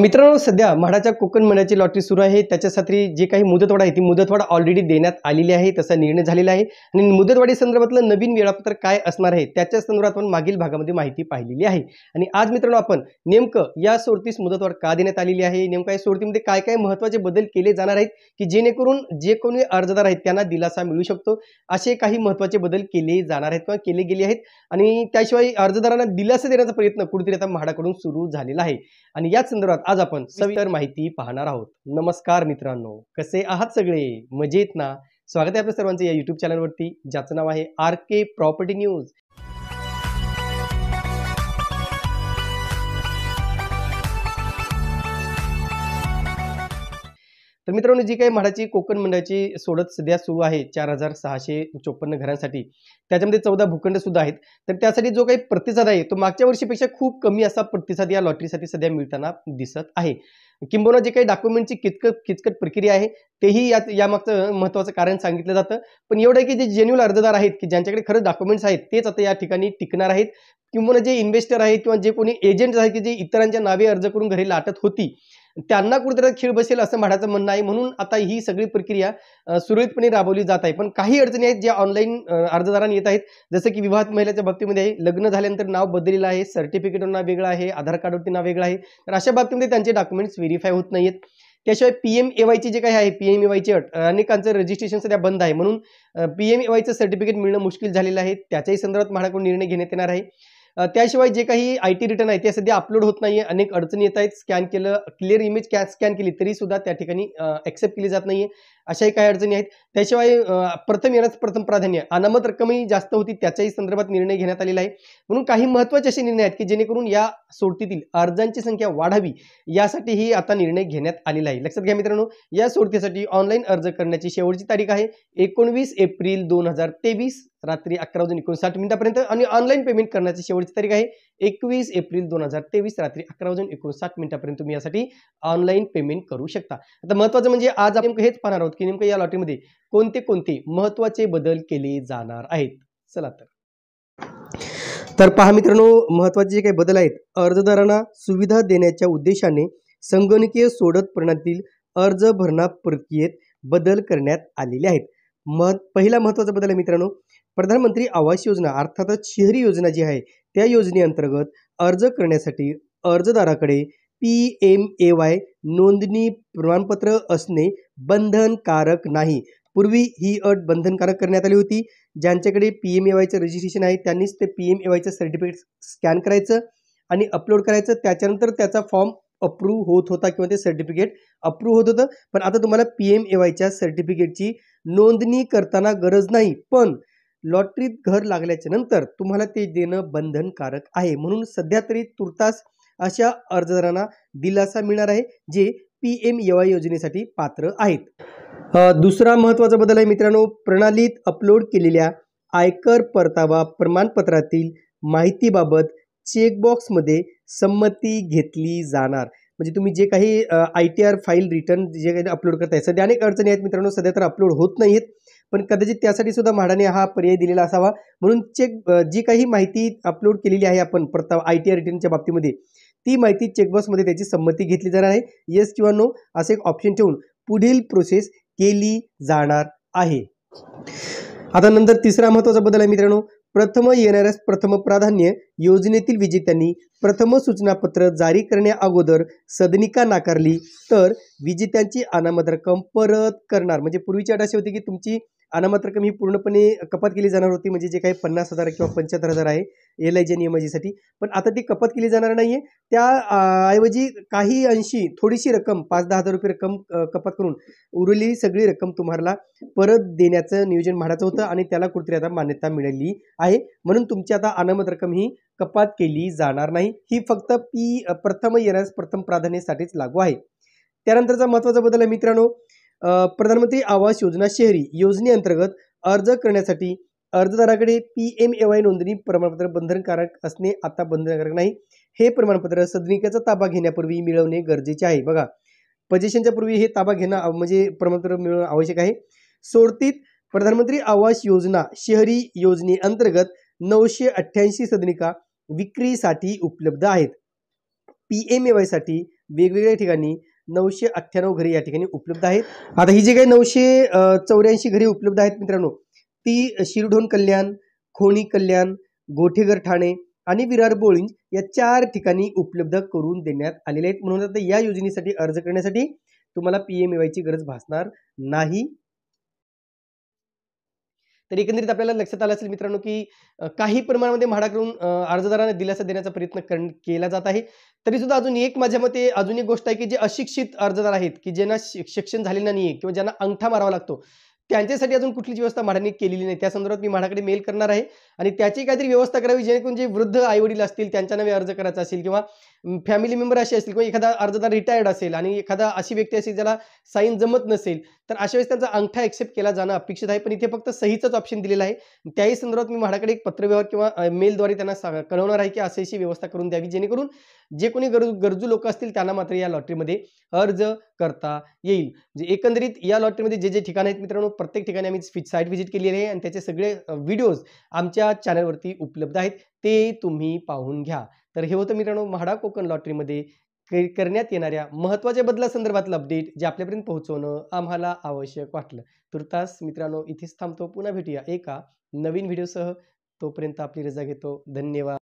मित्रांनो सध्या म्हाडाच्या कोकण मंडळाची लॉटरी सुरू आहे त्याच्यासाठी जे काही मुदतवाडा आहे ती मुदतवाडा ऑलरेडी देण्यात आलेली आहे तसा निर्णय झालेला आहे आणि मुदतवाडी संदर्भातलं नवीन वेळापत्रक काय असणार आहे त्याच्या संदर्भात आपण मागील भागामध्ये माहिती पाहिलेली आहे आणि आज मित्रांनो आपण नेमकं या सोडतीस मुदतवाढ का देण्यात आलेली आहे नेमकं या सोडतीमध्ये काय काय महत्त्वाचे बदल केले जाणार आहेत की जेणेकरून जे कोणी अर्जदार आहेत त्यांना दिलासा मिळू शकतो असे काही महत्त्वाचे बदल केले जाणार आहेत किंवा केले गेले आहेत आणि त्याशिवाय अर्जदारांना दिलासा देण्याचा प्रयत्न कुठेतरी आता म्हाडाकडून सुरू झालेला आहे आणि याच संदर्भात आज आपण सविस्तर माहिती पाहणार आहोत नमस्कार मित्रांनो कसे आहात सगळे मजेत ना स्वागत आहे आपल्या सर्वांचे या युट्यूब चॅनलवरती ज्याचं नाव आहे आर के प्रॉपर्टी न्यूज तर मित्रांनो जी काही म्हाडाची कोकण मंडळाची सोडत सध्या सुरू आहे चार हजार सहाशे चोपन्न घरांसाठी त्याच्यामध्ये चौदा भूखंड सुद्धा आहेत तर त्यासाठी जो काही प्रतिसाद आहे तो मागच्या वर्षीपेक्षा खूप कमी असा प्रतिसाद या लॉटरीसाठी सध्या मिळताना दिसत आहे किंबहुना जे काही डॉक्युमेंटची किचकट किचकट प्रक्रिया आहे तेही यात यामागचं महत्त्वाचं कारण सांगितलं जातं पण एवढं की जे जेन्युअल अर्जदार आहेत की ज्यांच्याकडे खरंच डॉक्युमेंट्स आहेत तेच आता या ठिकाणी टिकणार आहेत किंवा जे इन्व्हेस्टर आहेत किंवा जे कोणी एजंट्स आहेत की जे इतरांच्या नावे अर्ज करून घरी लाटत होती त्यांना कुठेतरी खीळ बसेल असं म्हणायचं म्हणणं आहे म्हणून आता ही सगळी प्रक्रिया सुरळीतपणे राबवली जात आहे पण काही अडचणी आहेत ज्या ऑनलाईन अर्जदारांनी येत आहेत जसं की विवाहित महिलेच्या बाबतीमध्ये लग्न झाल्यानंतर नाव बदलेलं आहे सर्टिफिकेटवर नाव वेगळं आहे आधार कार्डवरती नाव वेगळं आहे तर अशा बाबतीमध्ये त्यांचे डॉक्युमेंट्स व्हेरीफाय होत नाहीत त्याशिवाय पी एम ए वायची जे काही आहे पी एम ए वायची अट अनेकांचं रजिस्ट्रेशन सध्या बंद आहे म्हणून पी एम ए वायचं सर्टिफिकेट मिळणं मुश्किल झालेलं आहे त्याच्याही संदर्भात महाराकडून निर्णय घेण्यात येणार आहे त्याशिवाय जे काही आय टी रिटर्न आहे ते सध्या अपलोड होत नाही आहे अनेक अडचणी येत आहेत स्कॅन केलं क्लिअर इमेज कॅ स्कॅन केली तरीसुद्धा त्या ठिकाणी ॲक्सेप्ट केली जात नाही आहे अशाही काही अडचणी आहेत त्याशिवाय प्रथम येण्यास प्रथम प्राधान्य अनामत रक्कमही जास्त होती त्याच्याही संदर्भात निर्णय घेण्यात आलेला आहे म्हणून काही महत्त्वाचे असे निर्णय आहेत की जेणेकरून या सोडतीतील अर्जांची संख्या वाढावी यासाठीही आता निर्णय घेण्यात आलेला आहे लक्षात घ्या मित्रांनो या सोडतीसाठी ऑनलाईन अर्ज करण्याची शेवटची तारीख आहे एकोणवीस एप्रिल दोन हजार तेवीस रात्री अकरा वाजून एकोणसाठ मिनिटापर्यंत आणि ऑनलाईन पेमेंट करण्याची शेवटची तारीख आहे एकवीस एप्रिल दोन हजार तेवीस रात्री अकरा वाजून एकोणसाठ मिनिटापर्यंत तुम्ही यासाठी ऑनलाईन पेमेंट करू शकता आता महत्त्वाचं म्हणजे आज आपण हेच पाहणार आहोत की नेमकं या लॉटरीमध्ये कोणते कोणते महत्त्वाचे बदल केले जाणार आहेत चला तर तर पहा मित्रांनो महत्त्वाचे जे काही बदल आहेत अर्जदारांना सुविधा देण्याच्या उद्देशाने संगणकीय सोडत प्रणातील अर्ज भरणा प्रक्रियेत बदल करण्यात आलेले आहेत मह पहिला महत्त्वाचा बदल आहे मित्रांनो प्रधानमंत्री आवास योजना अर्थातच शहरी योजना जी आहे त्या योजनेअंतर्गत अर्ज करण्यासाठी अर्जदाराकडे पी एम ए वाय नोंदणी प्रमाणपत्र असणे बंधनकारक नाही पूर्वी ही अट बंधनकारक करण्यात आली होती ज्यांच्याकडे पी एम ए वायचं रजिस्ट्रेशन आहे त्यांनीच ते पी एम ए वायचं सर्टिफिकेट स्कॅन करायचं आणि अपलोड करायचं त्याच्यानंतर त्याचा फॉर्म अप्रूव्ह होत होता किंवा ते सर्टिफिकेट अप्रूव्ह होत होतं पण आता तुम्हाला पी एम ए वायच्या सर्टिफिकेटची नोंदणी करताना गरज नाही पण लॉटरीत घर लागल्याच्या नंतर तुम्हाला ते देणं बंधनकारक आहे म्हणून सध्या तरी तुर्तास अशा अर्जदारांना दिलासा मिळणार आहे जे पी एम वाय योजनेसाठी पात्र आहेत दुसरा महत्त्वाचा बदल आहे मित्रांनो प्रणालीत अपलोड केलेल्या आयकर परतावा प्रमाणपत्रातील माहितीबाबत चेकबॉक्समध्ये संमती घेतली जाणार म्हणजे तुम्ही जे काही I T R file return जे काही अपलोड करताय सध्या अनेक अडचणी आहेत मित्रांनो सध्या तर अपलोड होत नाही आहेत पण कदाचित त्यासाठी सुद्धा म्हाडाने हा पर्याय दिलेला असावा म्हणून चेक जी काही माहिती अपलोड केलेली आहे आपण परतावा आय टी आर रिटर्नच्या बाबतीमध्ये ती माहिती चेकबॉक्समध्ये त्याची संमती घेतली जाणार आहे येस किंवा नो असे एक ऑप्शन ठेवून पुढील प्रोसेस केली जाणार आहे आता नंतर तिसरा महत्त्वाचा बदल आहे मित्रांनो प्रथम येणाऱ्या प्रथम प्राधान्य योजनेतील विजेत्यांनी प्रथम सूचनापत्र जारी करण्या अगोदर सदनिका नाकारली तर विजेत्यांची अनामत रक्कम परत करणार म्हणजे पूर्वीची अट अशी होती की तुमची अनामत रक्कम ही पूर्णपणे कपात केली जाणार होती म्हणजे जे काही पन्नास हजार किंवा पंच्याहत्तर हजार आहे एल आय जे नियमाजीसाठी पण आता ती कपात केली जाणार नाही त्या ऐवजी काही अंशी थोडीशी रक्कम पाच दहा हजार रुपये रक्कम कपात करून उरलेली सगळी रक्कम तुम्हाला परत देण्याचं नियोजन म्हणायचं होतं आणि त्याला कुठेतरी आता मान्यता मिळाली आहे म्हणून तुमची आता अनामत रक्कम ही कपात केली जाणार नाही ही फक्त पी प्रथम येण्यास प्रथम प्राधान्यासाठीच लागू आहे त्यानंतरचा महत्त्वाचा बदल आहे मित्रांनो प्रधानमंत्री आवास योजना शहरी योजनेअंतर्गत अर्ज करण्यासाठी अर्जदाराकडे पी एम ए वाय नोंदणी प्रमाणपत्र बंधनकारक असणे आता बंधनकारक नाही हे प्रमाणपत्र सदनिकेचा ताबा घेण्यापूर्वी मिळवणे गरजेचे आहे बघा पजेशनच्या पूर्वी हे ताबा घेणं म्हणजे प्रमाणपत्र मिळवणं आवश्यक आहे सोडतीत प्रधानमंत्री आवास योजना शहरी योजनेअंतर्गत नऊशे अठ्ठ्याऐंशी सदनिका विक्रीसाठी उपलब्ध आहेत पी एम ए वायसाठी वेगवेगळ्या ठिकाणी नऊशे अठ्ठ्याण्णव घरी या ठिकाणी उपलब्ध आहेत आता ही जी काही नऊशे चौऱ्याऐंशी घरी उपलब्ध आहेत मित्रांनो ती शिरढोण कल्याण खोणी कल्याण गोठेघर ठाणे आणि विरार बोळींज या चार ठिकाणी उपलब्ध करून देण्यात आलेले आहेत म्हणून आता या योजनेसाठी अर्ज करण्यासाठी तुम्हाला पी एम वायची गरज भासणार नाही तर एकंदरीत आपल्याला लक्षात आलं असेल मित्रांनो की काही प्रमाणामध्ये म्हाडा करून अर्जदारांना दिलासा देण्याचा प्रयत्न केला जात आहे तरी सुद्धा अजून एक माझ्या मते अजून एक गोष्ट आहे की जे अशिक्षित अर्जदार आहेत की ज्यांना शिक्षण झालेलं नाही किंवा ज्यांना अंगठा मारावा लागतो त्यांच्यासाठी अजून कुठलीच व्यवस्था म्हाडाने केलेली नाही त्या संदर्भात मी म्हाडाकडे मेल करणार आहे आणि त्याची काहीतरी व्यवस्था करावी जेणेकरून जे वृद्ध आईवडील असतील त्यांच्या नवे अर्ज करायचा असेल किंवा फॅमिली मेंबर असे असतील किंवा एखादा अर्जदार रिटायर्ड असेल आणि एखादा अशी व्यक्ती असेल ज्याला साईन जमत नसेल तर अशा वेळेस त्यांचा अंगठा एक्सेप्ट केला जाणं अपेक्षित आहे पण इथे फक्त सहीचाच ऑप्शन दिलेला आहे त्याही संदर्भात मी म्हाडाकडे एक पत्रव्यवहार किंवा मेलद्वारे त्यांना कळवणार आहे की अशी व्यवस्था करून द्यावी जेणेकरून जे कोणी गरजू गरजू लोक असतील त्यांना मात्र या लॉटरीमध्ये अर्ज करता येईल म्हणजे एकंदरीत या लॉटरीमध्ये जे जे ठिकाण आहेत मित्रांनो प्रत्येक ठिकाणी आम्ही साईट व्हिजिट केलेली आहे आणि त्याचे सगळे व्हिडिओज आमच्या चॅनलवरती उपलब्ध आहेत ते तुम्ही पाहून घ्या तर हे होतं मित्रांनो म्हाडा कोकण लॉटरीमध्ये करण्यात येणाऱ्या महत्त्वाच्या बदलासंदर्भातलं अपडेट जे आपल्यापर्यंत पोहोचवणं आम्हाला आवश्यक वाटलं तुर्तास मित्रांनो इथेच थांबतो पुन्हा भेटूया एका नवीन व्हिडिओसह तोपर्यंत आपली रजा घेतो धन्यवाद